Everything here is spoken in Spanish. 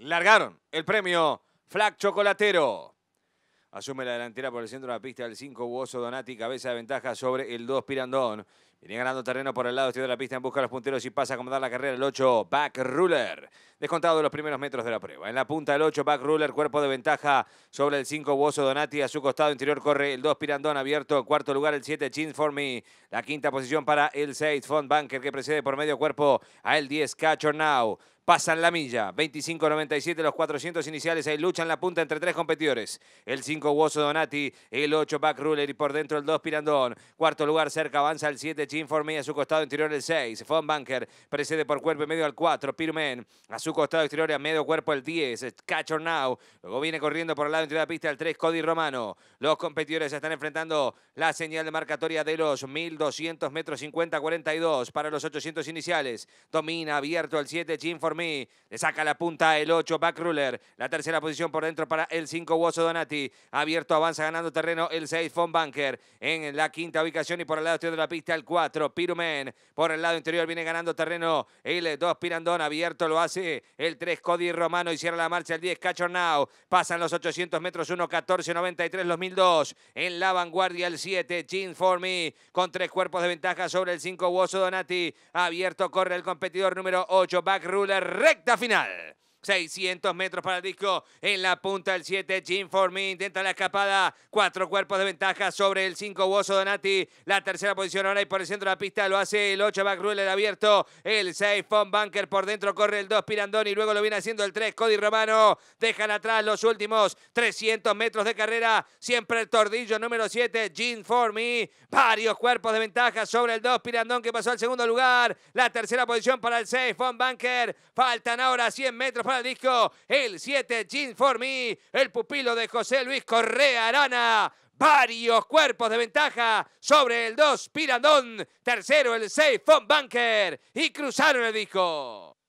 largaron el premio Flag Chocolatero. Asume la delantera por el centro de la pista el 5 Buoso Donati, cabeza de ventaja sobre el 2 Pirandón. Viene ganando terreno por el lado exterior de la pista en busca de los punteros y pasa a acomodar la carrera el 8 Back Ruler. Descontado los primeros metros de la prueba. En la punta el 8, back ruler, cuerpo de ventaja sobre el 5, Bozo Donati. A su costado interior corre el 2, Pirandón abierto. Cuarto lugar, el 7, Chin For Me. La quinta posición para el 6, Von Banker, que precede por medio cuerpo a el 10, Catcher Now pasan la milla. 25.97 los 400 iniciales. Ahí luchan la punta entre tres competidores. El 5 Woso Donati, el 8 Back Ruler y por dentro el 2 Pirandón. Cuarto lugar cerca avanza el 7 Chin Me, a su costado interior el 6. Von Banker precede por cuerpo y medio al 4 Pirmen. A su costado exterior a medio cuerpo el 10, Catcher Now. Luego viene corriendo por el lado interior de la pista el 3, Cody Romano. Los competidores están enfrentando la señal de marcatoria de los 1200 metros 50-42 para los 800 iniciales. Domina abierto el 7, Jim For Me. Le saca la punta el 8, Back Ruler. La tercera posición por dentro para el 5, wasso Donati. Abierto avanza ganando terreno el 6, Von Banker. En la quinta ubicación y por el lado exterior de la pista el 4, Pirumen. Por el lado interior viene ganando terreno el 2, Pirandón. Abierto lo hace el 3, Cody Romano, y cierra la marcha el 10, Cachornau. Now, pasan los 800 metros, 1, 14, 93, los en la vanguardia el 7, Jean For Me, con tres cuerpos de ventaja sobre el 5, Woso Donati, abierto corre el competidor número 8, Back Ruler, recta final. 600 metros para el disco. En la punta el 7, Jim Me, Intenta la escapada. Cuatro cuerpos de ventaja sobre el 5, Bozo Donati. La tercera posición ahora y por el centro de la pista lo hace el 8, Back Ruler abierto. El 6, Von Bunker por dentro. Corre el 2, y Luego lo viene haciendo el 3, Cody Romano. Dejan atrás los últimos 300 metros de carrera. Siempre el tordillo número 7, Jim Me, Varios cuerpos de ventaja sobre el 2, Pirandón que pasó al segundo lugar. La tercera posición para el 6, Von Bunker. Faltan ahora 100 metros el disco el 7 Gin For Me, el pupilo de José Luis Correa Arana. Varios cuerpos de ventaja sobre el 2 Pirandón. Tercero el 6 Von Bunker. Y cruzaron el disco.